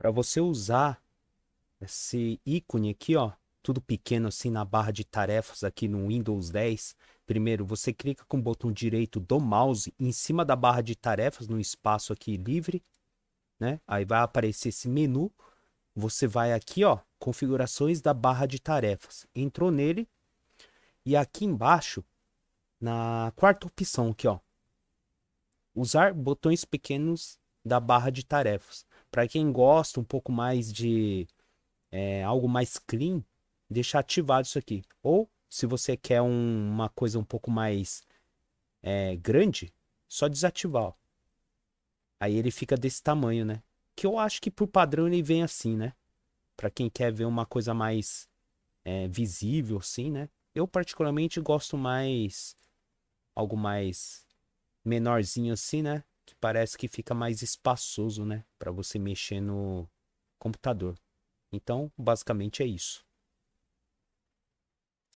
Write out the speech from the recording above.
para você usar esse ícone aqui, ó, tudo pequeno assim na barra de tarefas aqui no Windows 10, primeiro você clica com o botão direito do mouse em cima da barra de tarefas, no espaço aqui livre, né? Aí vai aparecer esse menu, você vai aqui, ó, configurações da barra de tarefas. Entrou nele e aqui embaixo, na quarta opção aqui, ó, usar botões pequenos da barra de tarefas. Para quem gosta um pouco mais de é, algo mais clean, deixa ativado isso aqui. Ou se você quer um, uma coisa um pouco mais é, grande, só desativar. Ó. Aí ele fica desse tamanho, né? Que eu acho que por padrão ele vem assim, né? Para quem quer ver uma coisa mais é, visível, assim, né? Eu particularmente gosto mais algo mais menorzinho assim, né? parece que fica mais espaçoso, né? Para você mexer no computador. Então, basicamente é isso.